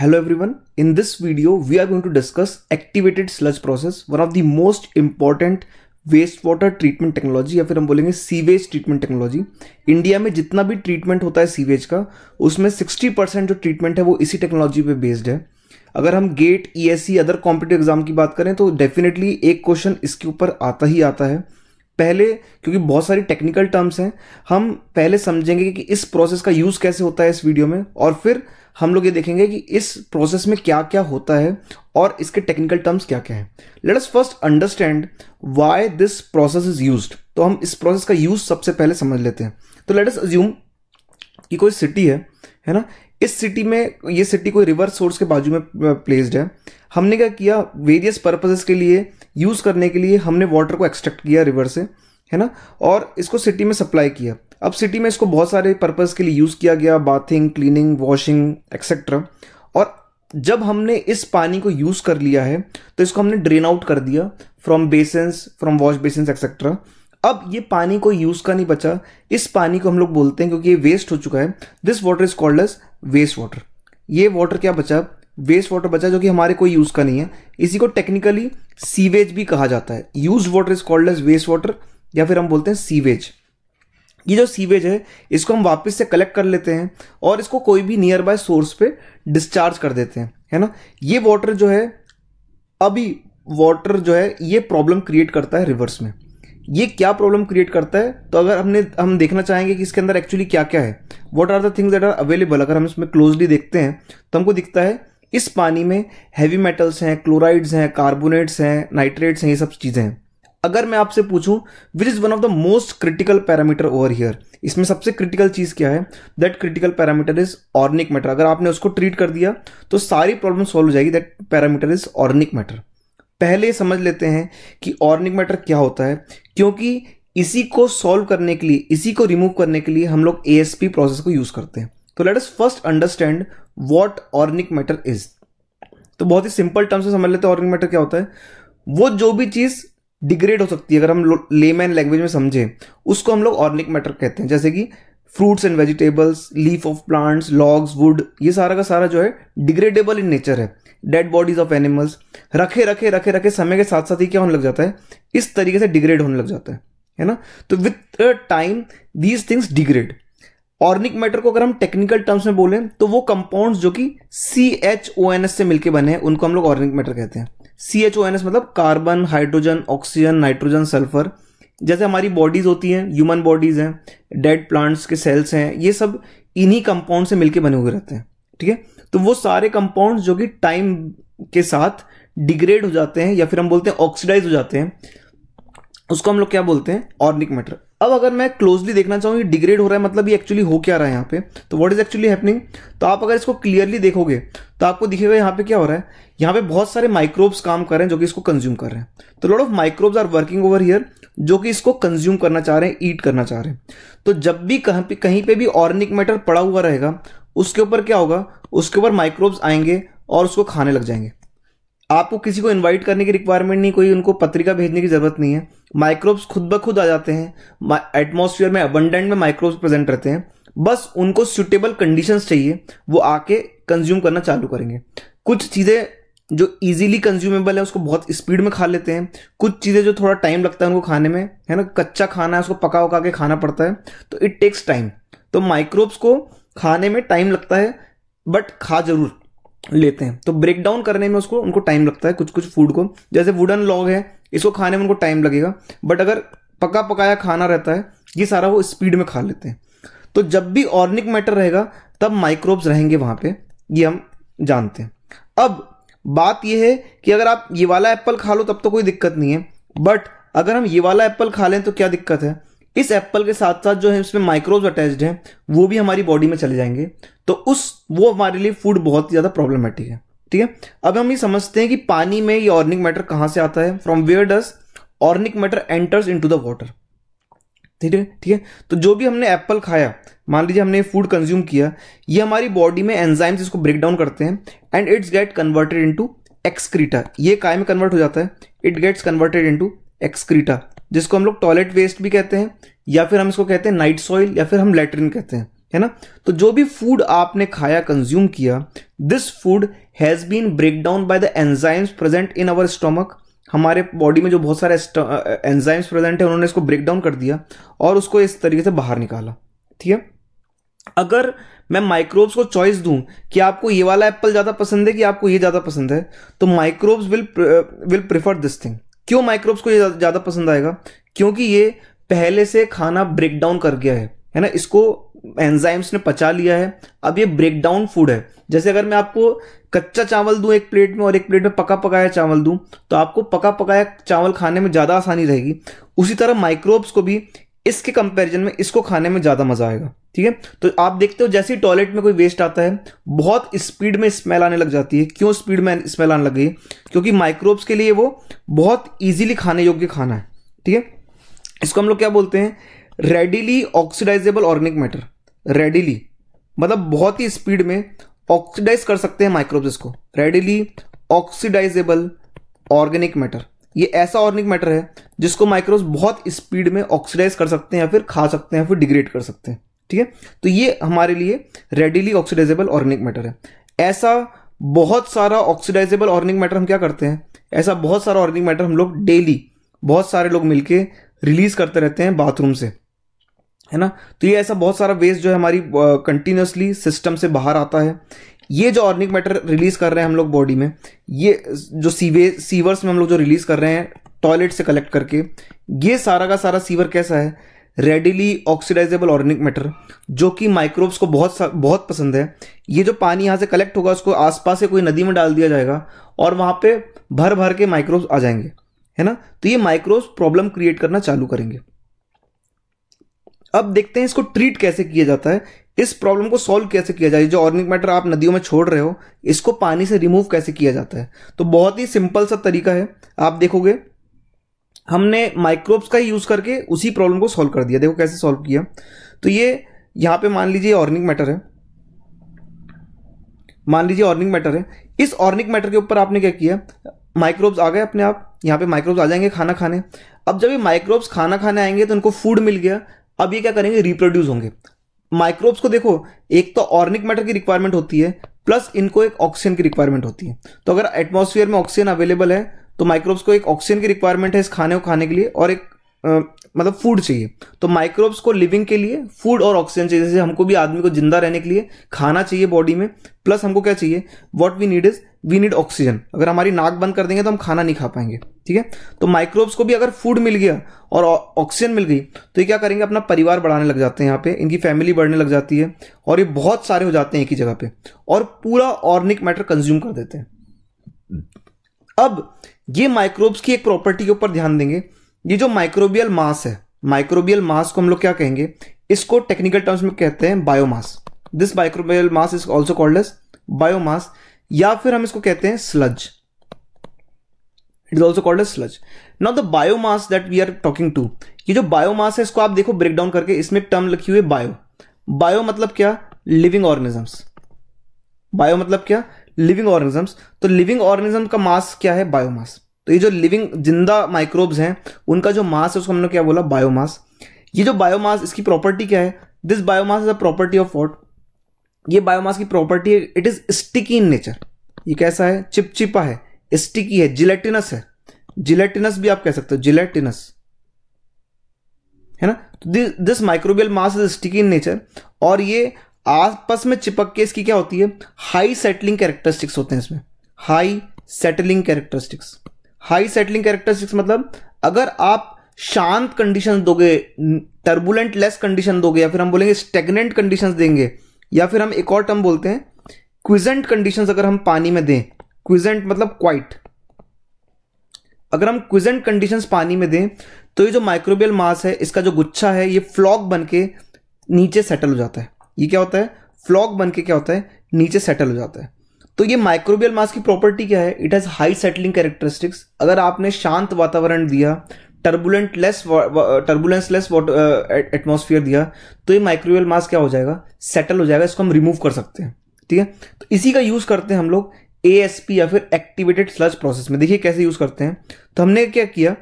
Hello everyone. In this video, we are going to discuss activated sludge process, one of the most important waste water treatment technology या फिर हम बोलेंगे sewage treatment technology India में जितना भी treatment होता है सीवेज का उसमें 60 परसेंट जो ट्रीटमेंट है वो इसी टेक्नोलॉजी पे बेस्ड है अगर हम गेट ई अदर कॉम्पिटिव एग्जाम की बात करें तो डेफिनेटली एक क्वेश्चन इसके ऊपर आता ही आता है पहले क्योंकि बहुत सारी टेक्निकल टर्म्स हैं हम पहले समझेंगे कि इस प्रोसेस का यूज़ कैसे होता है इस वीडियो में और फिर हम लोग ये देखेंगे कि इस प्रोसेस में क्या क्या होता है और इसके टेक्निकल टर्म्स क्या क्या हैं let us first understand why this process is use तो हम इस प्रोसेस का यूज सबसे पहले समझ लेते हैं तो लेट अस अज्यूम कि कोई सिटी है है ना इस सिटी में ये सिटी कोई रिवर सोर्स के बाजू में प्लेस्ड है हमने क्या किया वेरियस पर्पजेस के लिए यूज़ करने के लिए हमने वाटर को एक्सट्रैक्ट किया रिवर से है ना और इसको सिटी में सप्लाई किया अब सिटी में इसको बहुत सारे पर्पज़ के लिए यूज़ किया गया बाथिंग क्लीनिंग वॉशिंग एक्सेट्रा और जब हमने इस पानी को यूज़ कर लिया है तो इसको हमने ड्रेन आउट कर दिया from basins from wash basins etcetera अब ये पानी को यूज़ का नहीं बचा इस पानी को हम लोग बोलते हैं क्योंकि ये वेस्ट हो चुका है this water is called as waste water ये वाटर क्या बचा वेस्ट वाटर बचा जो कि हमारे कोई यूज़ का नहीं है इसी को टेक्निकली सीवेज भी कहा जाता है use water is called as waste water या फिर हम बोलते हैं सीवेज ये जो सीवेज है इसको हम वापस से कलेक्ट कर लेते हैं और इसको कोई भी नियर बाय सोर्स पे डिस्चार्ज कर देते हैं है ना ये वाटर जो है अभी वाटर जो है ये प्रॉब्लम क्रिएट करता है रिवर्स में ये क्या प्रॉब्लम क्रिएट करता है तो अगर हमने हम देखना चाहेंगे कि इसके अंदर एक्चुअली क्या क्या है what are the things that are available अगर हम इसमें क्लोजली देखते हैं तो हमको दिखता है इस पानी में हैवी मेटल्स हैं क्लोराइड्स हैं कार्बोनेट्स हैं नाइट्रेट्स हैं ये सब चीज़ें हैं अगर मैं आपसे पूछूं which is one of the most critical parameter over here इसमें सबसे क्रिटिकल चीज क्या है that critical parameter is organic matter अगर आपने उसको ट्रीट कर दिया तो सारी प्रॉब्लम सॉल्व हो जाएगी that parameter is organic matter पहले समझ लेते हैं कि ऑर्निक मैटर क्या होता है क्योंकि इसी को सॉल्व करने के लिए इसी को रिमूव करने के लिए हम लोग ए प्रोसेस को यूज करते हैं तो let us first understand what organic matter is तो बहुत ही सिंपल टर्म से समझ लेते हैं ऑर्निक मैटर क्या होता है वो जो भी चीज डिग्रेड हो सकती है अगर हम लेमैन लैंग्वेज में समझें उसको हम लोग ऑर्गेनिक मैटर कहते हैं जैसे कि fruits and vegetables leaf of plants logs wood ये सारा का सारा जो है डिग्रेडेबल इन नेचर है डेड बॉडीज ऑफ एनिमल्स रखे रखे रखे रखे समय के साथ साथ ही क्या होने लग जाता है इस तरीके से डिग्रेड होने लग जाता है है ना तो with time these things degrade organic matter को अगर हम टेक्निकल टर्म्स में बोलें तो वो कंपाउंड्स जो कि C H O N S से मिलकर बने हैं उनको हम लोग ऑर्गेनिक मैटर कहते हैं C H O N S मतलब carbon hydrogen oxygen nitrogen sulphur जैसे हमारी बॉडीज होती हैं ह्यूमन बॉडीज हैं डेड प्लांट्स के सेल्स हैं ये सब इन्हीं कंपाउंड से मिलकर बने हुए रहते हैं ठीक है तो वो सारे कंपाउंड जो कि टाइम के साथ डिग्रेड हो जाते हैं या फिर हम बोलते हैं ऑक्सीडाइज हो जाते हैं उसको हम लोग क्या बोलते हैं ऑर्निक मेटर अब अगर मैं क्लोजली देखना चाहूँ ये डिग्रेड हो रहा है मतलब ये एक्चुअली हो क्या रहा है यहाँ पे तो व्हाट इज एक्चुअली हैपनिंग तो आप अगर इसको क्लियरली देखोगे तो आपको दिखेगा यहाँ पे क्या हो रहा है यहाँ पे बहुत सारे माइक्रोब्स काम कर रहे हैं जो कि इसको कंज्यूम कर रहे हैं तो lot of microbes are working over here जो कि इसको कंज्यूम करना चाह रहे हैं ईट करना चाह रहे हैं तो जब भी कहीं पे कहीं पे भी ऑर्निक मैटर पड़ा हुआ रहेगा उसके ऊपर क्या होगा उसके ऊपर माइक्रोब्स आएंगे और उसको खाने लग जाएंगे आपको किसी को इनवाइट करने की रिक्वायरमेंट नहीं कोई उनको पत्रिका भेजने की जरूरत नहीं है माइक्रोब्स खुद ब खुद आ जाते हैं एटमोसफियर में अबंडेंट में माइक्रोब्स प्रेजेंट रहते हैं बस उनको सुटेबल कंडीशन चाहिए वो आके कंज्यूम करना चालू करेंगे कुछ चीज़ें जो इजीली कंज्यूमेबल है उसको बहुत स्पीड में खा लेते हैं कुछ चीज़ें जो थोड़ा टाइम लगता है उनको खाने में है ना कच्चा खाना है उसको पका उका के खाना पड़ता है तो इट टेक्स टाइम तो माइक्रोब्स को खाने में टाइम लगता है बट खा जरूर लेते हैं तो ब्रेक डाउन करने में उसको उनको टाइम लगता है कुछ कुछ फूड को जैसे वुडन लॉग है इसको खाने में उनको टाइम लगेगा बट अगर पका पकाया खाना रहता है ये सारा वो स्पीड में खा लेते हैं तो जब भी ऑर्निक मैटर रहेगा तब माइक्रोब्स रहेंगे वहां पे ये हम जानते हैं अब बात यह है कि अगर आप ये वाला एप्पल खा लो तब तो कोई दिक्कत नहीं है बट अगर हम ये वाला एप्पल खा लें तो क्या दिक्कत है इस एप्पल के साथ साथ जो है इसमें माइक्रोव अटैच्ड हैं वो भी हमारी बॉडी में चले जाएंगे तो उस वो हमारे लिए फूड बहुत ही ज़्यादा प्रॉब्लमेटिक है ठीक है अब हम ये समझते हैं कि पानी में ये ऑर्निक मैटर कहाँ से आता है from where does organic matter enters into the water ठीक है ठीक है तो जो भी हमने एप्पल खाया मान लीजिए हमने फूड कंज्यूम किया ये हमारी बॉडी में एंजाइम्स इसको ब्रेक डाउन करते हैं and it's get converted into excreta ये काय में कन्वर्ट हो जाता है it gets converted into excreta जिसको हम लोग टॉयलेट वेस्ट भी कहते हैं या फिर हम इसको कहते हैं नाइट सॉइल या फिर हम लेटरिन कहते हैं है ना तो जो भी फूड आपने खाया कंज्यूम किया this food has been break down by the enzymes present in our stomach हमारे बॉडी में जो बहुत सारे एंजाइम्स प्रेजेंट है उन्होंने इसको ब्रेक डाउन कर दिया और उसको इस तरीके से बाहर निकाला ठीक है अगर मैं माइक्रोब्स को चॉइस दूं कि आपको ये वाला एप्पल ज़्यादा पसंद है कि आपको ये ज़्यादा पसंद है तो microbes will will prefer this thing क्यों माइक्रोब्स को ये ज़्यादा पसंद आएगा क्योंकि ये पहले से खाना ब्रेक डाउन कर गया है है ना इसको एंजाइम्स ने पचा लिया है अब ये ब्रेक डाउन फूड है जैसे अगर मैं आपको कच्चा चावल दूं एक प्लेट में और एक प्लेट में पका पकाया चावल दूं तो आपको पका पकाया चावल खाने में ज़्यादा आसानी रहेगी उसी तरह माइक्रोब्स को भी इसके कंपैरिजन में इसको खाने में ज़्यादा मज़ा आएगा ठीक है तो आप देखते हो जैसे ही टॉयलेट में कोई वेस्ट आता है बहुत स्पीड में स्मेल आने लग जाती है क्यों स्पीड में स्मेल आने लग गई क्योंकि माइक्रोब्स के लिए वो बहुत ईजिली खाने योग्य खाना है ठीक है इसको हम लोग क्या बोलते हैं readily oxidisable organic matter readily मतलब बहुत ही स्पीड में ऑक्सीडाइज कर सकते हैं माइक्रोब्स इसको रेडिली ऑक्सीडाइजेबल ऑर्गेनिक मैटर ये ऐसा ऑर्गेनिक मैटर है जिसको माइक्रोब्स बहुत स्पीड में ऑक्सीडाइज कर सकते हैं या फिर खा सकते हैं फिर डिग्रेड कर सकते हैं ठीक है तो ये हमारे लिए रेडिली ऑक्सीडाइजेबल ऑर्गेनिक मैटर है ऐसा बहुत सारा ऑक्सीडाइजेबल ऑर्गेनिक मैटर हम क्या करते हैं ऐसा बहुत सारा ऑर्गेनिक मैटर हम लोग डेली बहुत सारे लोग मिलके रिलीज करते रहते हैं बाथरूम से है ना तो ये ऐसा बहुत सारा वेस्ट जो है हमारी कंटिन्यूसली सिस्टम से बाहर आता है ये जो ऑर्गेनिक मैटर रिलीज कर रहे हैं हम लोग बॉडी में ये जो सीवे सीवर्स में हम लोग जो रिलीज कर रहे हैं टॉयलेट से कलेक्ट करके ये सारा का सारा सीवर कैसा है रेडिली ऑक्सीडाइजेबल ऑर्गेनिक मैटर जो कि माइक्रोब्स को बहुत बहुत पसंद है ये जो पानी यहाँ से कलेक्ट होगा उसको आसपास से कोई नदी में डाल दिया जाएगा और वहाँ पे भर भर के माइक्रोब्स आ जाएंगे है ना तो ये माइक्रोब्स प्रॉब्लम क्रिएट करना चालू करेंगे अब देखते हैं इसको ट्रीट कैसे किया जाता है इस प्रॉब्लम को सॉल्व कैसे किया जाए जो ऑर्गेनिक मैटर आप नदियों में छोड़ रहे हो इसको पानी से रिमूव कैसे किया जाता है तो बहुत ही सिंपल सा तरीका है आप देखोगे हमने माइक्रोब्स का ही यूज़ करके उसी प्रॉब्लम को सॉल्व कर दिया देखो कैसे सॉल्व किया तो ये यहां पे मान लीजिए ऑर्गेनिक मैटर है मान लीजिए ऑर्गेनिक मैटर है इस ऑर्गेनिक मैटर के ऊपर आपने क्या किया माइक्रोब्स आ गए अपने आप यहां पे माइक्रोब्स आ जाएंगे खाना खाने अब जब ये माइक्रोब्स खाना खाने आएंगे तो उनको फूड मिल गया अब ये क्या करेंगे रिप्रोड्यूस होंगे माइक्रोब्स को देखो एक तो ऑर्निक मैटर की रिक्वायरमेंट होती है प्लस इनको एक ऑक्सीजन की रिक्वायरमेंट होती है तो अगर एटमोसफियर में ऑक्सीजन अवेलेबल है तो माइक्रोब्स को एक ऑक्सीजन की रिक्वायरमेंट है इस खाने को खाने के लिए और एक मतलब फूड चाहिए तो माइक्रोब्स को लिविंग के लिए फूड और ऑक्सीजन चाहिए जैसे हमको भी आदमी को जिंदा रहने के लिए खाना चाहिए बॉडी में प्लस हमको क्या चाहिए what we need is we need oxygen अगर हमारी नाक बंद कर देंगे तो हम खाना नहीं खा पाएंगे ठीक है तो माइक्रोब्स को भी अगर फूड मिल गया और ऑक्सीजन मिल गई तो ये क्या करेंगे अपना परिवार बढ़ाने लग जाते हैं यहाँ पे इनकी फैमिली बढ़ने लग जाती है और ये बहुत सारे हो जाते हैं एक ही जगह पे और पूरा ऑर्निक मैटर कंज्यूम कर देते हैं अब ये माइक्रोब्स की एक प्रॉपर्टी के ऊपर ध्यान देंगे ये जो माइक्रोबियल मास है माइक्रोबियल मास को हम लोग क्या कहेंगे इसको टेक्निकल टर्म्स में कहते हैं biomass this microbial mass is also called as biomass या फिर हम इसको कहते हैं sludge it is also called as sludge not the biomass that we are talking to ये जो बायोमास है इसको आप देखो ब्रेक डाउन करके इसमें टर्म लिखी हुई बायो बायो मतलब क्या लिविंग ऑर्गेनिजम्स बायो मतलब क्या लिविंग ऑर्गेनिजम्स तो लिविंग ऑर्गेनिज्म का मास क्या है बायोमास तो ये जो लिविंग जिंदा माइक्रोब्स हैं उनका जो मास है उसको हमने क्या बोला बायोमास ये जो बायोमास इसकी प्रॉपर्टी क्या है this biomass is a property of what ये बायोमास की प्रॉपर्टी है it is sticky in nature ये कैसा है चिपचिपा है स्टिकी है जिलेटिनस है जिलेटिनस भी आप कह सकते हो जिलेटिनस है ना तो this microbial mass is sticky in nature और ये आसपास में चिपक के इसकी क्या होती है हाई सेटलिंग कैरेक्टरिस्टिक्स होते हैं इसमें high settling characteristics high settling characteristics मतलब अगर आप शांत कंडीशन दोगे टर्बुलेंट लेस कंडीशन दोगे या फिर हम बोलेंगे स्टेगनेंट कंडीशन देंगे या फिर हम एक और टर्म बोलते हैं क्विजेंट कंडीशन अगर हम पानी में दें क्विजेंट मतलब क्वाइट अगर हम क्विजेंट कंडीशन पानी में दें तो ये जो माइक्रोबियल मास है इसका जो गुच्छा है ये फ्लॉक बन के नीचे सेटल हो जाता है ये क्या होता है फ्लॉक बन के क्या होता है नीचे सेटल हो जाता है तो ये माइक्रोबियल मास की प्रॉपर्टी क्या है it has high settling characteristics अगर आपने शांत वातावरण दिया turbulent less turbulence less atmosphere दिया तो ये माइक्रोबियल मास क्या हो जाएगा सेटल हो जाएगा इसको हम रिमूव कर सकते हैं ठीक है तो इसी का यूज करते हैं हम लोग ए या फिर एक्टिवेटेड स्लज प्रोसेस में देखिए कैसे यूज करते हैं तो हमने क्या किया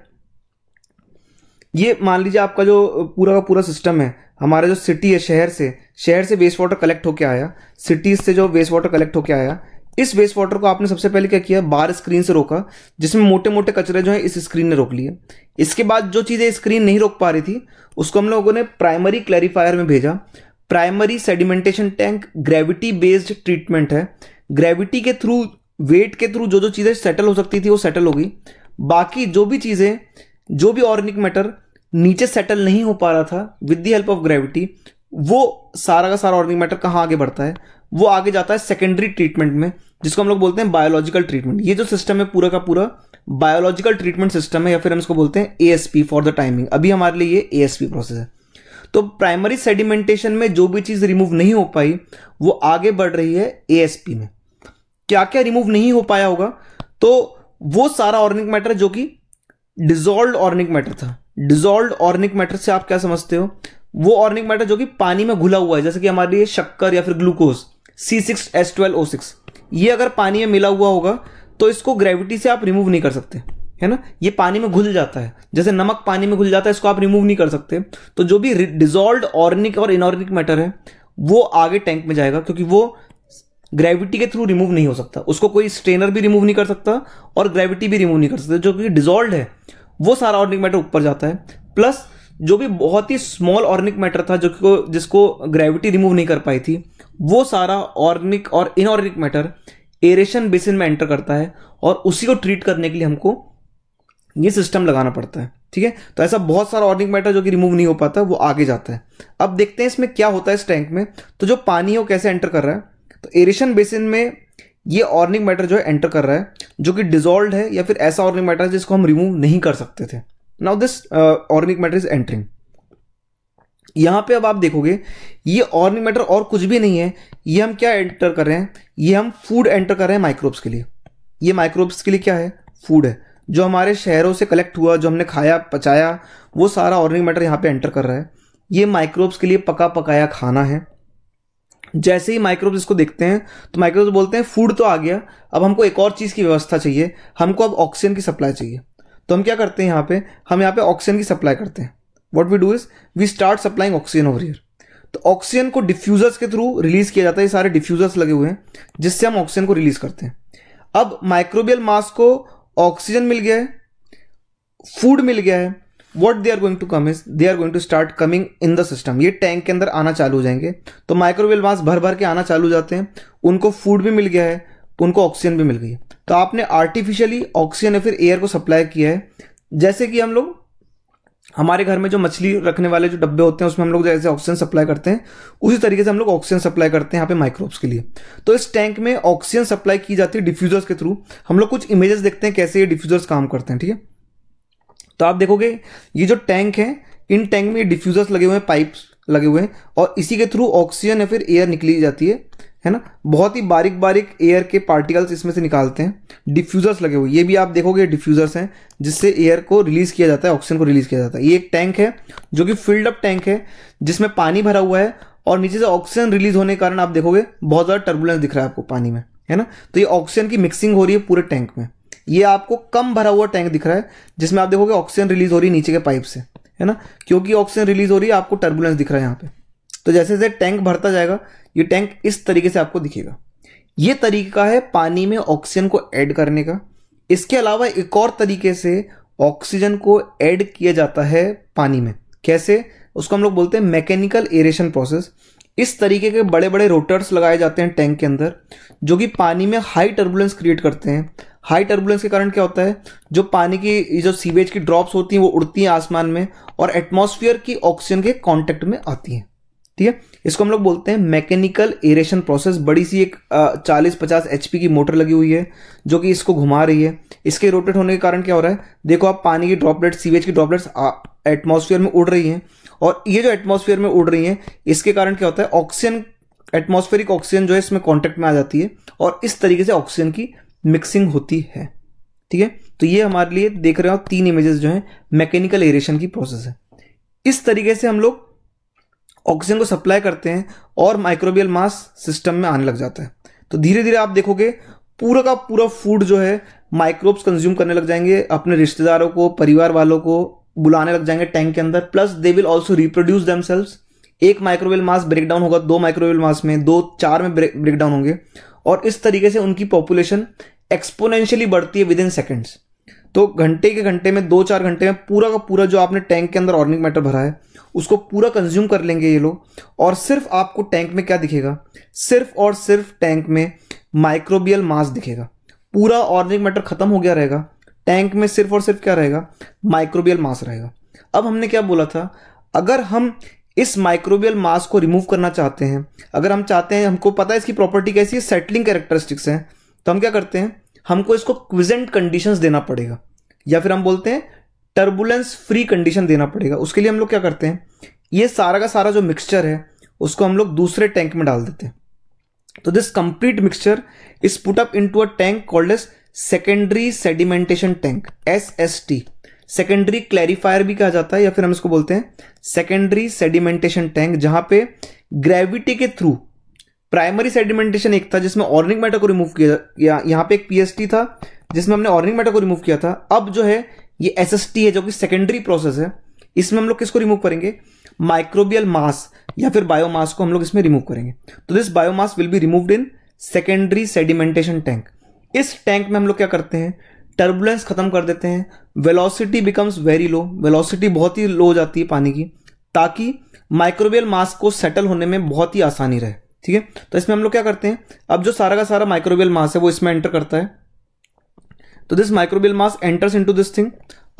ये मान लीजिए आपका जो पूरा का पूरा सिस्टम है हमारे जो सिटी है शहर से शहर से वेस्ट वाटर कलेक्ट होके आया सिटीज से जो वेस्ट वाटर कलेक्ट होके आया इस वेस्ट वाटर को आपने सबसे पहले क्या किया बाहर स्क्रीन से रोका जिसमें मोटे मोटे कचरे जो है इस स्क्रीन ने रोक लिए इसके बाद जो चीज़ें स्क्रीन नहीं रोक पा रही थी उसको हम लोगों ने प्राइमरी क्लैरिफायर में भेजा primary sedimentation tank gravity based treatment है ग्रेविटी के थ्रू वेट के थ्रू जो जो चीज़ें सेटल हो सकती थी वो सेटल होगी बाकी जो भी चीज़ें जो भी ऑर्गेनिक मैटर नीचे सेटल नहीं हो पा रहा था with the help of gravity वो सारा का सारा ऑर्गेनिक मैटर कहाँ आगे बढ़ता है वो आगे जाता है सेकेंडरी ट्रीटमेंट में जिसको हम लोग बोलते हैं बायोलॉजिकल ट्रीटमेंट ये जो सिस्टम है पूरा का पूरा बायोलॉजिकल ट्रीटमेंट सिस्टम है या फिर हम इसको बोलते हैं एएसपी फॉर द टाइमिंग अभी हमारे लिए ये एएसपी प्रोसेस है तो प्राइमरी सेडिमेंटेशन में जो भी चीज़ रिमूव नहीं हो पाई वो आगे बढ़ रही है एएसपी में क्या क्या रिमूव नहीं हो पाया होगा तो वो सारा ऑर्गेनिक मैटर जो कि डिजोल्व ऑर्गेनिक मैटर था डिजोल्व ऑर्गेनिक मैटर से आप क्या समझते हो वो ऑर्गेनिक मैटर जो कि पानी में घुला हुआ है जैसे कि हमारे लिए शक्कर या फिर glucose C six S twelve O six ये अगर पानी में मिला हुआ होगा तो इसको ग्रेविटी से आप रिमूव नहीं कर सकते है ना ये पानी में घुल जाता है जैसे नमक पानी में घुल जाता है इसको आप रिमूव नहीं कर सकते तो जो भी डिजोल्व ऑर्गेनिक और इनऑर्गेनिक मैटर है वो आगे टैंक में जाएगा क्योंकि वो ग्रेविटी के थ्रू रिमूव नहीं हो सकता उसको कोई स्ट्रेनर भी रिमूव नहीं कर सकता और ग्रेविटी भी रिमूव नहीं कर सकता जो कि डिजोल्व है वो सारा ऑर्गेनिक मैटर ऊपर जाता है प्लस जो भी बहुत ही स्मॉल ऑर्गेनिक मैटर था जो कि जिसको ग्रेविटी रिमूव नहीं कर पाई थी वो सारा ऑर्गेनिक और इनऑर्गेनिक मैटर एरेशन बेसिन में एंटर करता है और उसी को ट्रीट करने के लिए हमको ये सिस्टम लगाना पड़ता है ठीक है तो ऐसा बहुत सारा ऑर्गेनिक मैटर जो कि रिमूव नहीं हो पाता वो आगे जाता है अब देखते हैं इसमें क्या होता है इस टैंक में तो जो पानी है वो कैसे एंटर कर रहा है तो एरेशन बेसिन में ये ऑर्गेनिक मैटर जो है एंटर कर रहा है जो कि डिजोल्व है या फिर ऐसा ऑर्गेनिक मैटर है जिसको हम रिमूव नहीं कर सकते थे now this organic matter is entering यहाँ पे अब आप देखोगे ये ऑर्निमेटर और कुछ भी नहीं है ये हम क्या एंटर कर रहे हैं ये हम फूड एंटर कर रहे हैं माइक्रोब्स के लिए ये माइक्रोब्स के लिए क्या है फूड है जो हमारे शहरों से कलेक्ट हुआ जो हमने खाया पचाया वो सारा ऑर्निंग मैटर यहाँ पे एंटर कर रहा है ये माइक्रोब्स के लिए पका पकाया खाना है जैसे ही माइक्रोब्स इसको देखते हैं तो माइक्रोब्स बोलते हैं फूड तो आ गया अब हमको एक और चीज़ की व्यवस्था चाहिए हमको अब ऑक्सीजन की सप्लाई चाहिए तो हम क्या करते हैं यहाँ पे हम यहाँ पे ऑक्सीजन की सप्लाई करते हैं what we do is we start supplying oxygen over here तो ऑक्सीजन को डिफ्यूजर्स के थ्रू रिलीज किया जाता है ये सारे डिफ्यूजर्स लगे हुए हैं जिससे हम ऑक्सीजन को रिलीज करते हैं अब माइक्रोबियल मास को ऑक्सीजन मिल गया है फूड मिल गया है what they are going to come is they are going to start coming in the system ये टैंक के अंदर आना चालू हो जाएंगे तो माइक्रोवेल मास भर भर के आना चालू जाते हैं उनको फूड भी मिल गया है तो उनको ऑक्सीजन भी मिल गई है तो आपने आर्टिफिशियली ऑक्सीजन या फिर एयर को सप्लाई किया है जैसे कि हम लोग हमारे घर में जो मछली रखने वाले जो डब्बे होते हैं उसमें हम लोग जैसे ऑक्सीजन सप्लाई करते हैं उसी तरीके से हम लोग ऑक्सीजन सप्लाई करते हैं यहाँ पे माइक्रोब्स के लिए तो इस टैंक में ऑक्सीजन सप्लाई की जाती है डिफ्यूजर्स के थ्रू हम लोग कुछ इमेजेस देखते हैं कैसे ये डिफ्यूजर्स काम करते हैं ठीक है तो आप देखोगे ये जो टैंक है इन टैंक में डिफ्यूजर्स लगे हुए हैं पाइप्स लगे हुए हैं और इसी के थ्रू ऑक्सीजन या फिर एयर निकली जाती है है ना बहुत ही बारीक बारीक एयर के पार्टिकल्स इसमें से निकालते हैं डिफ्यूजर्स लगे हुए ये भी आप देखोगे डिफ्यूजर्स हैं जिससे एयर को रिलीज किया जाता है ऑक्सीजन को रिलीज किया जाता है ये एक टैंक है जो कि फिल्ड अप टैंक है जिसमें पानी भरा हुआ है और नीचे से ऑक्सीजन रिलीज होने के कारण आप देखोगे बहुत ज़्यादा टर्बुलेंस दिख रहा है आपको पानी में है ना तो ये ऑक्सीजन की मिक्सिंग हो रही है पूरे टैंक में ये आपको कम भरा हुआ टैंक दिख रहा है जिसमें आप देखोगे ऑक्सीजन रिलीज हो रही है नीचे के पाइप से है ना क्योंकि ऑक्सीजन रिलीज हो रही है आपको टर्बुलेंस दिख रहा है यहाँ पे तो जैसे जैसे टैंक भरता जाएगा ये टैंक इस तरीके से आपको दिखेगा ये तरीका है पानी में ऑक्सीजन को ऐड करने का इसके अलावा एक और तरीके से ऑक्सीजन को ऐड किया जाता है पानी में कैसे उसको हम लोग बोलते हैं मैकेनिकल एरेशन प्रोसेस इस तरीके के बड़े बड़े रोटर्स लगाए जाते हैं टैंक के अंदर जो कि पानी में हाई टर्बुलेंस क्रिएट करते हैं हाई टर्बुलेंस के कारण क्या होता है जो पानी की जो सीवेज की ड्रॉप्स होती हैं वो उड़ती हैं आसमान में और एटमॉस्फेयर की ऑक्सीजन के कॉन्टेक्ट में आती हैं ठीक है इसको हम लोग बोलते हैं मैकेनिकल एरेशन प्रोसेस बड़ी सी एक चालीस पचास एच की मोटर लगी हुई है जो कि इसको घुमा रही है इसके रोटेट होने के कारण क्या हो रहा है देखो आप पानी की ड्रॉपलेट सीवेज की ड्रॉपलेट्स एटमोसफियर में उड़ रही हैं और ये जो एटमोसफियर में उड़ रही हैं इसके कारण क्या होता है ऑक्सीजन एटमोस्फेरिक ऑक्सीजन जो है इसमें कॉन्टेक्ट में आ जाती है और इस तरीके से ऑक्सीजन की मिक्सिंग होती है ठीक है तो ये हमारे लिए देख रहे हो तीन इमेजेस जो हैं मैकेनिकल एरेशन की प्रोसेस है इस तरीके से हम लोग ऑक्सीजन को सप्लाई करते हैं और माइक्रोबियल मास सिस्टम में आने लग जाता है तो धीरे धीरे आप देखोगे पूरा का पूरा फूड जो है माइक्रोब्स कंज्यूम करने लग जाएंगे अपने रिश्तेदारों को परिवार वालों को बुलाने लग जाएंगे टैंक के अंदर plus they will also reproduce them एक माइक्रोवेल मास ब्रेकडाउन होगा दो माइक्रोवेल मास में दो चार में ब्रेकडाउन होंगे और इस तरीके से उनकी पॉपुलेशन एक्सपोनेंशियली बढ़ती है विद इन सेकेंड्स तो घंटे के घंटे में दो चार घंटे में पूरा का पूरा जो आपने टैंक के अंदर ऑर्गेनिक मैटर भरा है उसको पूरा कंज्यूम कर लेंगे ये लोग और सिर्फ आपको टैंक में क्या दिखेगा सिर्फ और सिर्फ टैंक में माइक्रोबियल मास दिखेगा पूरा ऑर्गेनिक मैटर खत्म हो गया रहेगा टैंक में सिर्फ और सिर्फ क्या रहेगा माइक्रोबियल मास रहेगा अब हमने क्या बोला था अगर हम इस माइक्रोबियल मास को रिमूव करना चाहते हैं अगर हम चाहते हैं हमको पता है इसकी प्रॉपर्टी कैसी है सेटलिंग कैरेक्टरिस्टिक्स हैं तो हम क्या करते हैं हमको इसको क्विजेंट कंडीशंस देना पड़ेगा या फिर हम बोलते हैं टर्बुलेंस फ्री कंडीशन देना पड़ेगा उसके लिए हम लोग क्या करते हैं ये सारा का सारा जो मिक्सचर है उसको हम लोग दूसरे टैंक में डाल देते हैं तो this complete mixture is put up into a tank called as secondary sedimentation tank S S T secondary clarifier भी कहा जाता है या फिर हम इसको बोलते हैं सेकेंडरी सेडिमेंटेशन टैंक जहां पे ग्रेविटी के थ्रू प्राइमरी सेडिमेंटेशन एक था जिसमें ऑर्निक मैटर को रिमूव किया या यहाँ पे एक पीएसटी था जिसमें हमने ऑर्निक मैटर को रिमूव किया था अब जो है ये एस टी है जो कि सेकेंडरी प्रोसेस है इसमें हम लोग किसको रिमूव करेंगे माइक्रोबियल मास या फिर बायोमास को हम लोग इसमें रिमूव करेंगे तो this biomass will be removed in secondary sedimentation tank इस टैंक में हम लोग क्या करते हैं टर्बुलेंस खत्म कर देते हैं velocity becomes very low velocity बहुत ही लो हो जाती है पानी की ताकि माइक्रोबियल मास को सेटल होने में बहुत ही आसानी रहे ठीक है तो इसमें हम लोग क्या करते हैं अब जो सारा का सारा माइक्रोबियल मास है वो इसमें एंटर करता है तो this microbial mass enters into this thing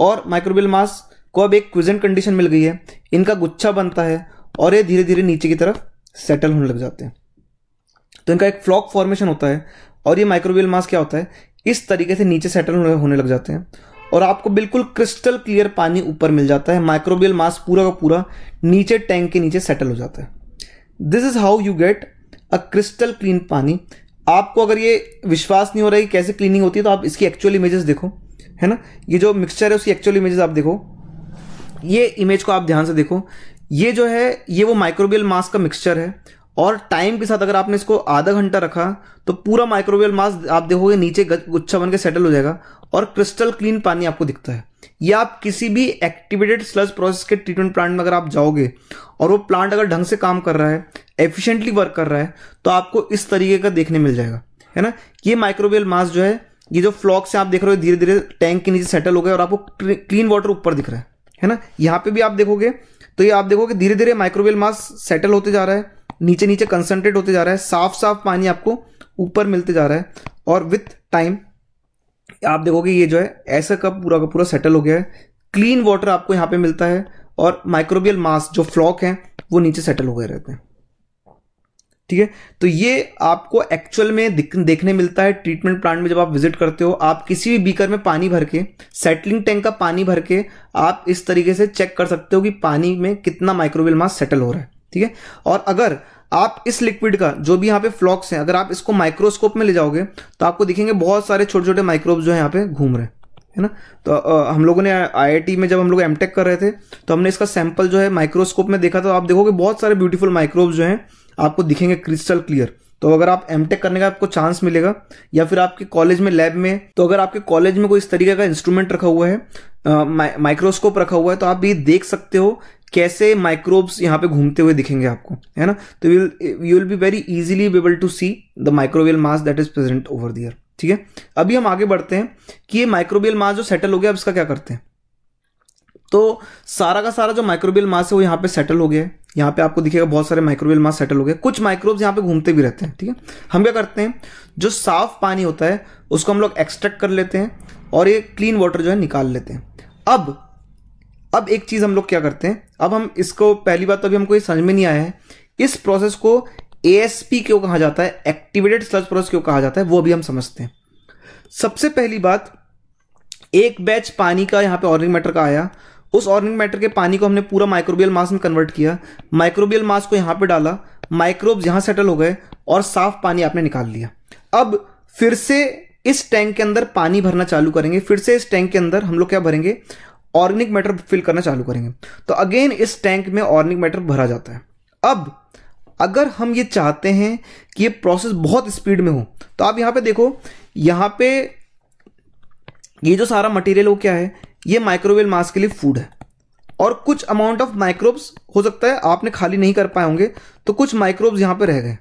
और माइक्रोबियल मास को अब एक क्विजेंट कंडीशन मिल गई है इनका गुच्छा बनता है और ये धीरे धीरे नीचे की तरफ सेटल होने लग जाते हैं तो इनका एक फ्लॉक फॉर्मेशन होता है और ये माइक्रोबियल मास क्या होता है इस तरीके से नीचे सेटल होने लग जाते हैं और आपको बिल्कुल क्रिस्टल क्लियर पानी ऊपर मिल जाता है माइक्रोबियल मास पूरा का पूरा नीचे टैंक के नीचे सेटल हो जाता है this is how you get a crystal clean पानी आपको अगर ये विश्वास नहीं हो रहा है कैसे क्लीनिंग होती है तो आप इसकी एक्चुअल इमेजेस देखो है ना ये जो मिक्सचर है उसकी एक्चुअल इमेजेस आप देखो ये इमेज को आप ध्यान से देखो ये जो है ये वो माइक्रोबियल मास का मिक्सचर है और टाइम के साथ अगर आपने इसको आधा घंटा रखा तो पूरा माइक्रोवेल मास आप देखोगे नीचे गुच्छा बन के सेटल हो जाएगा और क्रिस्टल क्लीन पानी आपको दिखता है या आप किसी भी एक्टिवेटेड स्लज प्रोसेस के ट्रीटमेंट प्लांट में अगर आप जाओगे और वो प्लांट अगर ढंग से काम कर रहा है एफिशिएंटली वर्क कर रहा है तो आपको इस तरीके का देखने मिल जाएगा है ना ये माइक्रोबियल मास जो है ये जो फ्लॉक से आप देख रहे हो धीरे धीरे टैंक के नीचे सेटल हो गए और आपको क्लीन वाटर ऊपर दिख रहा है है ना यहाँ पे भी आप देखोगे तो ये आप देखोगे धीरे धीरे माइक्रोवेल मास सेटल होते जा रहा है नीचे नीचे कंसनट्रेट होते जा रहा है साफ साफ पानी आपको ऊपर मिलते जा रहा है और विथ टाइम आप देखोगे ये जो है ऐसा कप पूरा का पूरा सेटल हो गया है क्लीन वाटर आपको यहाँ पे मिलता है और माइक्रोबियल मास जो फ्लॉक है वो नीचे सेटल हो गए रहते हैं ठीक है तो ये आपको एक्चुअल में देखने मिलता है ट्रीटमेंट प्लांट में जब आप विजिट करते हो आप किसी भी बीकर में पानी भर के सेटलिंग टैंक का पानी भर के आप इस तरीके से चेक कर सकते हो कि पानी में कितना माइक्रोबियल मास सेटल हो रहा है ठीक है और अगर आप इस लिक्विड का जो भी यहाँ पे फ्लॉक्स हैं अगर आप इसको माइक्रोस्कोप में ले जाओगे तो आपको दिखेंगे बहुत सारे छोटे छोटे माइक्रोब्स जो है यहाँ पे घूम रहे हैं है ना तो आ, हम लोगों ने आईआईटी में जब हम लोग एमटेक कर रहे थे तो हमने इसका सैंपल जो है माइक्रोस्कोप में देखा तो आप देखोगे बहुत सारे ब्यूटीफुल माइक्रोब्स जो हैं आपको दिखेंगे क्रिस्टल क्लियर तो अगर आप एम करने का आपको चांस मिलेगा या फिर आपके कॉलेज में लैब में तो अगर आपके कॉलेज में कोई इस तरीके का इंस्ट्रूमेंट रखा हुआ है माइक्रोस्कोप रखा हुआ है तो आप ये देख सकते हो कैसे माइक्रोब्स यहाँ पे घूमते हुए दिखेंगे आपको है ना तो will you will be very easily able to see the microbial mass that is present over there ठीक है अभी हम आगे बढ़ते हैं कि ये माइक्रोबियल मास जो सेटल हो गया अब इसका क्या करते हैं तो सारा का सारा जो माइक्रोबियल मास है वो यहाँ पे सेटल हो गया है यहाँ पे आपको दिखेगा बहुत सारे माइक्रोबियल मास सेटल हो गए कुछ माइक्रोब्स यहाँ पे घूमते भी रहते हैं ठीक है हम क्या करते हैं जो साफ पानी होता है उसको हम लोग एक्सट्रैक्ट कर लेते हैं और ये क्लीन वाटर जो है निकाल लेते हैं अब अब एक चीज़ हम लोग क्या करते हैं अब हम इसको पहली बात तो अभी हमको ये समझ में नहीं आया है इस प्रोसेस को ए क्यों कहा जाता है एक्टिवेटेड सर्च प्रोसेस क्यों कहा जाता है वो अभी हम समझते हैं सबसे पहली बात एक बैच पानी का यहाँ पे ऑर्गेनिक मैटर का आया उस ऑर्गेनिक मैटर के पानी को हमने पूरा माइक्रोबियल मास में कन्वर्ट किया माइक्रोबियल मास को यहाँ पे डाला माइक्रोब्स यहाँ सेटल हो गए और साफ पानी आपने निकाल लिया अब फिर से इस टैंक के अंदर पानी भरना चालू करेंगे फिर से इस टैंक के अंदर हम लोग क्या भरेंगे ऑर्गेनिक मैटर फिल करना चालू करेंगे तो अगेन इस टैंक में ऑर्गेनिक मैटर भरा जाता है अब अगर हम ये चाहते हैं कि ये प्रोसेस बहुत स्पीड में हो तो आप यहां पे देखो यहां पे ये जो सारा मटेरियल वो क्या है ये माइक्रोवेल मास के लिए फूड है और कुछ अमाउंट ऑफ माइक्रोब्स हो सकता है आपने खाली नहीं कर पाए होंगे तो कुछ माइक्रोब्स यहां पे रह गए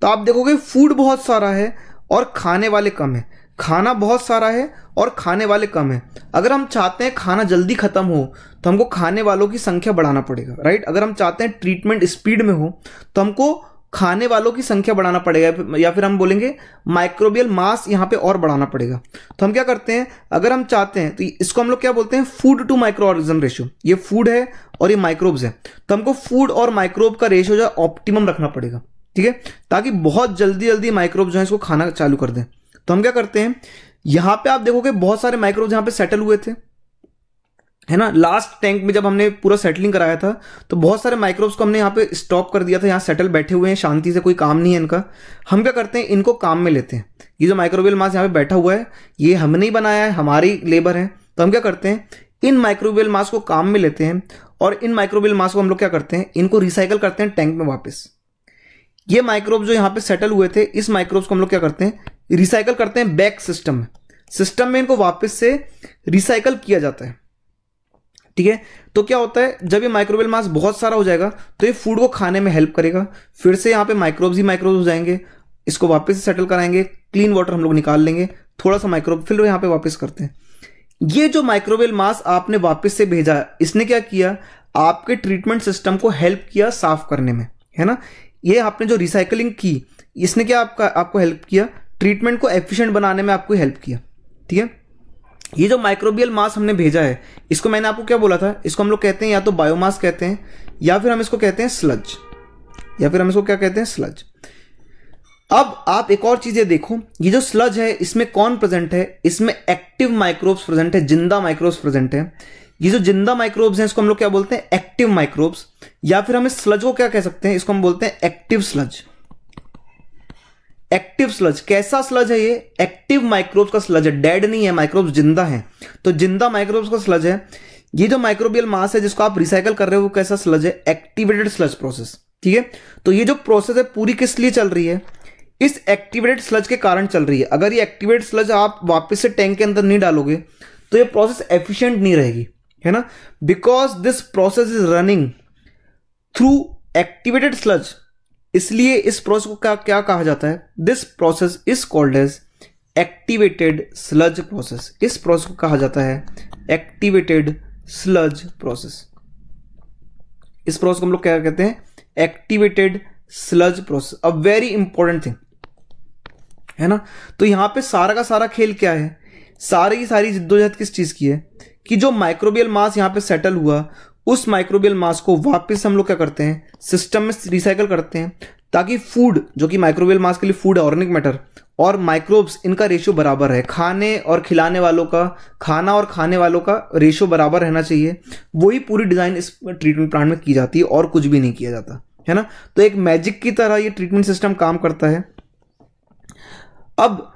तो आप देखोगे फूड बहुत सारा है और खाने वाले कम है खाना बहुत सारा है और खाने वाले कम है अगर हम चाहते हैं खाना जल्दी ख़त्म हो तो हमको खाने वालों की संख्या बढ़ाना पड़ेगा राइट अगर हम चाहते हैं ट्रीटमेंट स्पीड में हो तो हमको खाने वालों की संख्या बढ़ाना पड़ेगा या फिर हम बोलेंगे माइक्रोबियल मास यहाँ पे और बढ़ाना पड़ेगा तो हम क्या करते हैं अगर हम चाहते हैं तो इसको हम लोग क्या बोलते हैं food to micro organism ratio ये फूड है और ये माइक्रोब्स है तो हमको फूड और माइक्रोब का रेशियो जो ऑप्टिमम रखना पड़ेगा ठीक है ताकि बहुत जल्दी जल्दी माइक्रोब जो है इसको खाना चालू कर दें तो हम क्या करते हैं यहां पे आप देखोगे बहुत सारे माइक्रोव यहां पे सेटल हुए थे है ना लास्ट टैंक में जब हमने पूरा सेटलिंग कराया था तो बहुत सारे माइक्रोब्स को हमने यहाँ पे स्टॉप कर दिया था यहाँ सेटल बैठे हुए हैं शांति से कोई काम नहीं है इनका हम क्या करते हैं इनको काम में लेते हैं ये जो माइक्रोवेल मास यहाँ पे बैठा हुआ है ये हमने ही बनाया है हमारी लेबर है तो हम क्या करते हैं इन माइक्रोवेल मास को काम में लेते हैं और इन माइक्रोवेल मास को हम लोग क्या करते हैं इनको रिसाइकल करते हैं टैंक में वापस ये माइक्रोब जो यहाँ पे सेटल हुए थे इस माइक्रोब्स को हम लोग क्या करते हैं रिसाइकल करते हैं बैक सिस्टम में सिस्टम में इनको वापस से रिसाइकल किया जाता है ठीक है तो क्या होता है जब ये माइक्रोवेल मास बहुत सारा हो जाएगा तो ये फूड को खाने में हेल्प करेगा फिर से यहाँ पे माइक्रोब्स ही माइक्रोब्स हो जाएंगे इसको वापस से सेटल कराएंगे क्लीन वाटर हम लोग निकाल लेंगे थोड़ा सा माइक्रोब फिर यहाँ पे वापस करते हैं ये जो माइक्रोवेल मास आपने वापस से भेजा इसने क्या किया आपके ट्रीटमेंट सिस्टम को हेल्प किया साफ करने में है ना ये आपने जो रिसाइकलिंग की इसने क्या आपका आपको हेल्प किया ट्रीटमेंट को एफिशिएंट बनाने में आपको हेल्प किया ठीक है ये जो माइक्रोबियल मास हमने भेजा है इसको मैंने आपको क्या बोला था इसको हम लोग कहते हैं या तो बायोमास कहते हैं या फिर हम इसको कहते हैं स्लज या फिर हम इसको क्या कहते हैं स्लज अब आप एक और चीजें देखो ये जो स्लज है इसमें कौन प्रेजेंट है इसमें एक्टिव माइक्रोब्स प्रेजेंट है जिंदा माइक्रोब्स प्रेजेंट है ये जो जिंदा माइक्रोब्स हैं इसको हम लोग क्या बोलते हैं एक्टिव माइक्रोब्स या फिर हम इस स्लज को क्या कह सकते हैं इसको हम बोलते हैं एक्टिव स्लज एक्टिव स्लज कैसा स्लज है ये एक्टिव माइक्रोब्स का स्लज है डेड नहीं है माइक्रोब्स जिंदा है तो जिंदा माइक्रोब्स का स्लज है ये जो माइक्रोबियल मास है जिसको आप रिसाइकल कर रहे हो वो कैसा स्लज है एक्टिवेटेड स्लज प्रोसेस ठीक है तो ये जो प्रोसेस है पूरी किस लिए चल रही है इस एक्टिवेटेड स्लज के कारण चल रही है अगर ये एक्टिवेटेड स्लज आप वापस से टैंक के अंदर नहीं डालोगे तो ये प्रोसेस एफिशिएंट नहीं रहेगी है ना because this process is running through activated sludge इसलिए इस प्रोसेस को क्या क्या कहा जाता है this process is called as activated sludge process इस प्रोसेस को कहा जाता है एक्टिवेटेड स्लज प्रोसेस इस प्रोसेस को हम लोग क्या कहते हैं activated sludge process a very important thing है ना तो यहां पे सारा का सारा खेल क्या है सारी की सारी जिद्दोजहद किस चीज की है कि जो माइक्रोबियल मास यहां पे सेटल हुआ उस माइक्रोबियल मास को वापस हम लोग क्या करते हैं सिस्टम में रिसाइकल करते हैं ताकि फूड जो कि माइक्रोबियल मास के लिए फूड ऑर्गेनिक मैटर और माइक्रोब्स इनका रेशियो बराबर है खाने और खिलाने वालों का खाना और खाने वालों का रेशियो बराबर रहना चाहिए वही पूरी डिज़ाइन इस ट्रीटमेंट प्लांट में की जाती है और कुछ भी नहीं किया जाता है ना तो एक मैजिक की तरह ये ट्रीटमेंट सिस्टम काम करता है अब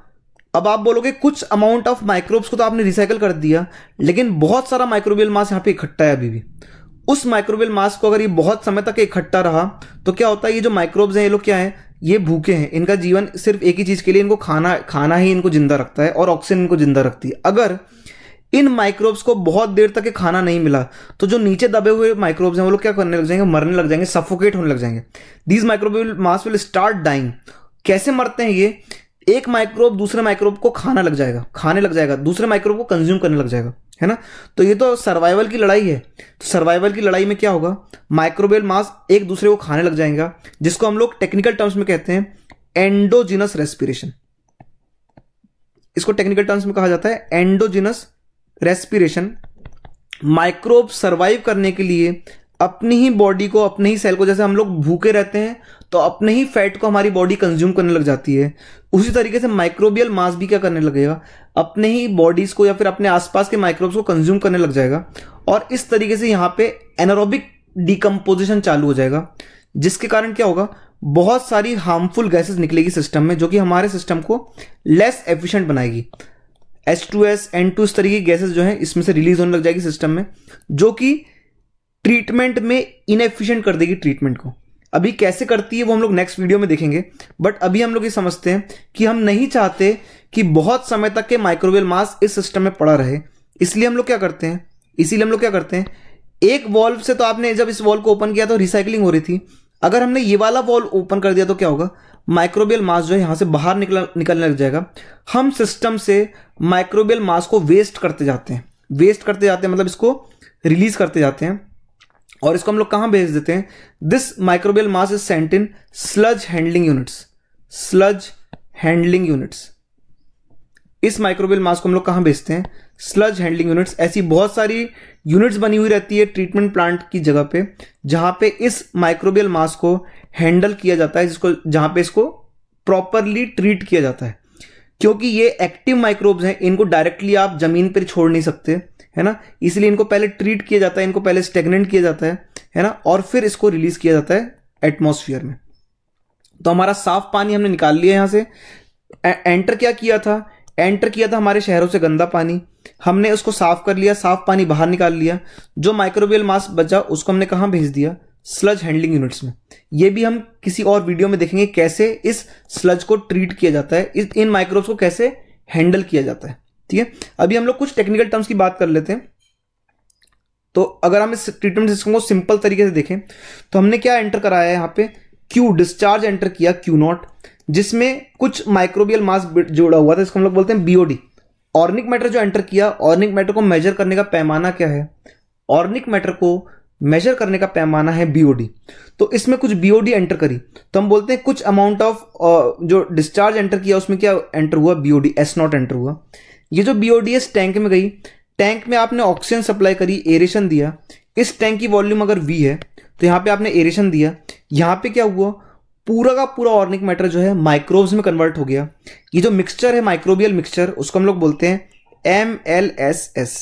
अब आप बोलोगे कुछ अमाउंट ऑफ माइक्रोब्स को तो आपने रिसाइकल कर दिया लेकिन बहुत सारा माइक्रोबियल मास यहाँ पे इकट्ठा है अभी भी उस माइक्रोबियल मास को अगर ये बहुत समय तक इकट्ठा रहा तो क्या होता है ये जो माइक्रोब्स हैं ये लोग क्या है ये भूखे हैं इनका जीवन सिर्फ एक ही चीज़ के लिए इनको खाना खाना ही इनको जिंदा रखता है और ऑक्सीजन इनको जिंदा रखती है अगर इन माइक्रोब्स को बहुत देर तक खाना नहीं मिला तो जो नीचे दबे हुए माइक्रोब्स हैं वो लोग क्या करने लग जाएंगे मरने लग जाएंगे सफोकेट होने लग जाएंगे these microbial mass will start dying कैसे मरते हैं ये एक माइक्रोब दूसरे माइक्रोब को खाना लग जाएगा खाने लग जाएगा दूसरे माइक्रोब को कंज्यूम करने लग जाएगा है ना तो ये तो सर्वाइवल की लड़ाई है तो सर्वाइवल की लड़ाई में क्या होगा माइक्रोबियल मास एक दूसरे को खाने लग जाएगा जिसको हम लोग टेक्निकल टर्म्स में कहते हैं एंडोजिनस रेस्पिरेशन इसको टेक्निकल टर्म्स में कहा जाता है एंडोजिनस रेस्पिरेशन माइक्रोब सर्वाइव करने के लिए अपनी ही बॉडी को अपने ही सेल को जैसे हम लोग भूखे रहते हैं तो अपने ही फैट को हमारी बॉडी कंज्यूम करने लग जाती है उसी तरीके से माइक्रोबियल मास भी क्या करने लगेगा अपने ही बॉडीज को या फिर अपने आसपास के माइक्रोब्स को कंज्यूम करने लग जाएगा और इस तरीके से यहाँ पे एनारोबिक डिकम्पोजिशन चालू हो जाएगा जिसके कारण क्या होगा बहुत सारी हार्मफुल गैसेस निकलेगी सिस्टम में जो कि हमारे सिस्टम को लेस एफिशिएंट बनाएगी S two S N two इस तरीके की गैसेस जो है इसमें से रिलीज होने लग जाएगी सिस्टम में जो कि ट्रीटमेंट में इनएफिशिएंट कर देगी ट्रीटमेंट को अभी कैसे करती है वो हम लोग नेक्स्ट वीडियो में देखेंगे बट अभी हम लोग ये समझते हैं कि हम नहीं चाहते कि बहुत समय तक के माइक्रोवेल मास इस सिस्टम में पड़ा रहे इसलिए हम लोग क्या करते हैं इसीलिए हम लोग क्या करते हैं एक वॉल्व से तो आपने जब इस वॉल्व को ओपन किया तो रिसाइकलिंग हो रही थी अगर हमने ये वाला वॉल्व ओपन कर दिया तो क्या होगा माइक्रोबियल मास जो है यहां से बाहर निकल निकलने लग जाएगा हम सिस्टम से माइक्रोबियल मास को वेस्ट करते जाते हैं वेस्ट करते जाते हैं मतलब इसको रिलीज करते जाते हैं और इसको हम लोग कहां भेज देते हैं this microbial mass is sent in sludge handling units sludge handling units इस माइक्रोबियल मास को हम लोग कहां भेजते हैं स्लज हैंडलिंग यूनिट्स ऐसी बहुत सारी यूनिट्स बनी हुई रहती है ट्रीटमेंट प्लांट की जगह पे जहां पे इस माइक्रोबियल मास को हैंडल किया जाता है जिसको जहां पे इसको प्रॉपरली ट्रीट किया जाता है क्योंकि ये एक्टिव माइक्रोब्स हैं इनको डायरेक्टली आप जमीन पर छोड़ नहीं सकते है ना इसलिए इनको पहले ट्रीट किया जाता है इनको पहले स्टेगनेंट किया जाता है है ना और फिर इसको रिलीज किया जाता है एटमोसफियर में तो हमारा साफ पानी हमने निकाल लिया यहां से एंटर क्या किया था एंटर किया था हमारे शहरों से गंदा पानी हमने उसको साफ कर लिया साफ पानी बाहर निकाल लिया जो माइक्रोबियल मास बचा उसको हमने कहाँ भेज दिया स्लज हैंडलिंग यूनिट्स में ये भी हम किसी और वीडियो में देखेंगे कैसे इस स्लज को ट्रीट किया जाता है इस इन माइक्रोब्स को कैसे हैंडल किया जाता है ठीक है अभी हम लोग कुछ टेक्निकल टर्म्स की बात कर लेते हैं तो अगर हम इस ट्रीटमेंट सिस्टम को सिंपल तरीके से देखें तो हमने क्या एंटर कराया है यहाँ पे क्यू डिस्चार्ज एंटर किया क्यू नॉट जिसमें कुछ माइक्रोबियल मास जोड़ा हुआ था इसको हम लोग बोलते हैं बीओडी ऑर्निक मैटर जो एंटर किया ऑर्निक मैटर को मेजर करने का पैमाना क्या है ऑर्निक मैटर को मेजर करने का पैमाना है बीओडी तो इसमें कुछ बीओडी एंटर करी तो हम बोलते हैं कुछ अमाउंट ऑफ जो डिस्चार्ज एंटर किया उसमें क्या एंटर हुआ बीओडी एस नॉट एंटर हुआ ये जो बीओडीएस टैंक में गई टैंक में आपने ऑक्सीजन सप्लाई करी एरेशन दिया इस टैंक की वॉल्यूम अगर वी है तो यहाँ पे आपने एरेशन दिया यहाँ पे क्या हुआ पूरा का पूरा ऑर्गेनिक मैटर जो है माइक्रोब्स में कन्वर्ट हो गया ये जो मिक्सचर है माइक्रोबियल मिक्सचर उसको हम लोग बोलते हैं M L S S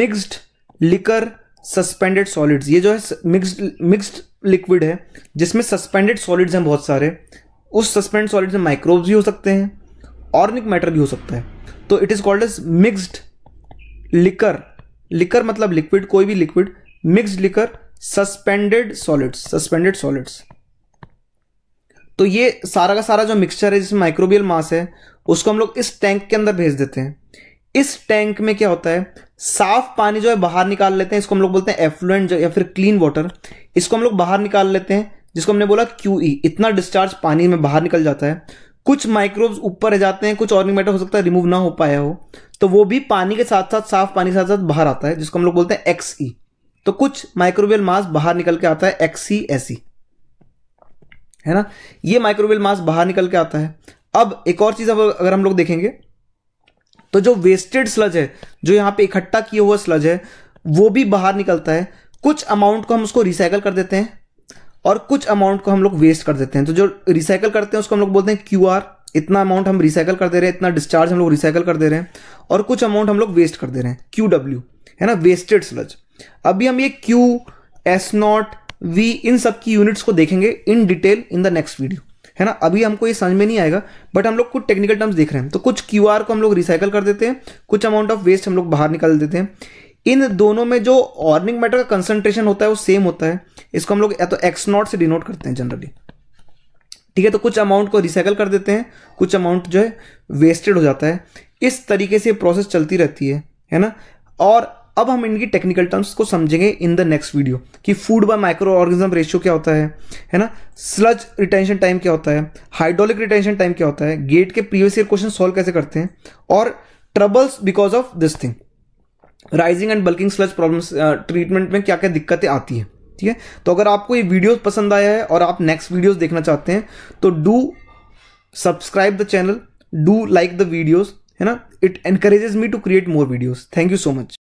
mixed liquor suspended solids ये जो है मिक्सड मिक्सड लिक्विड है जिसमें सस्पेंडेड सॉलिड्स हैं बहुत सारे उस सस्पेंड सॉलिड में माइक्रोब्स भी हो सकते हैं ऑर्गेनिक मैटर भी हो सकता है तो it is called as mixed liquor liquor मतलब लिक्विड कोई भी liquid mixed liquor suspended solids suspended solids तो ये सारा का सारा जो मिक्सचर है जिसमें माइक्रोबियल मास है उसको हम लोग इस टैंक के अंदर भेज देते हैं इस टैंक में क्या होता है साफ पानी जो है बाहर निकाल लेते हैं इसको हम लोग बोलते हैं एफ्लुएंट या फिर क्लीन वाटर इसको हम लोग बाहर निकाल लेते हैं जिसको हमने बोला क्यू ई e। इतना डिस्चार्ज पानी में बाहर निकल जाता है कुछ माइक्रोब्स ऊपर रह जाते हैं कुछ ऑर्गेनिक मैटर हो सकता है रिमूव ना हो पाया हो तो वो भी पानी के साथ साथ साफ पानी के साथ साथ बाहर आता है जिसको हम लोग बोलते हैं एक्स ई तो कुछ माइक्रोवेल मास बाहर निकल के आता है एक्सी एसी है ना ये माइक्रोवेल मास बाहर निकल के आता है अब एक और चीज अगर हम लोग देखेंगे तो जो वेस्टेड स्लज है जो यहां पे इकट्ठा किया हुआ स्लज है वो भी बाहर निकलता है कुछ अमाउंट को हम उसको रिसाइकल कर देते हैं और कुछ अमाउंट को हम लोग वेस्ट कर देते हैं तो जो रिसाइकल करते हैं उसको हम लोग बोलते हैं क्यू आर इतना अमाउंट हम रिसाइकल कर दे रहे हैं इतना डिस्चार्ज हम लोग रिसाइकल कर दे रहे हैं और कुछ अमाउंट हम लोग वेस्ट कर दे रहे हैं क्यू डब्ल्यू है ना वेस्टेड स्लज अभी हम ये क्यू एस नॉट वी इन सब की यूनिट्स को देखेंगे in detail in the next video है ना अभी हमको ये समझ में नहीं आएगा बट हम लोग कुछ टेक्निकल टर्म्स देख रहे हैं तो कुछ क्यू को हम लोग रिसाइकल कर देते हैं कुछ अमाउंट ऑफ वेस्ट हम लोग बाहर निकाल देते हैं इन दोनों में जो ऑर्निंग मैटर का कंसनट्रेशन होता है वो सेम होता है इसको हम लोग या तो एक्स नॉट से डिनोट करते हैं जनरली ठीक है तो कुछ अमाउंट को रिसाइकल कर देते हैं कुछ अमाउंट जो है वेस्टेड हो जाता है इस तरीके से प्रोसेस चलती रहती है है ना और अब हम इनकी टेक्निकल टर्म्स को समझेंगे इन द नेक्स्ट वीडियो कि food by micro organism ratio क्या होता है है ना स्लज रिटेंशन टाइम क्या होता है हाइड्रोलिक रिटेंशन टाइम क्या होता है गेट के प्रीवियस ईयर क्वेश्चन सॉल्व कैसे करते हैं और troubles because of this thing rising and bulking sludge problem treatment में क्या क्या दिक्कतें आती हैं ठीक है तो अगर आपको ये वीडियोस पसंद आया है और आप नेक्स्ट वीडियोस देखना चाहते हैं तो do subscribe the channel do like the videos है ना it encourages me to create more videos thank you so much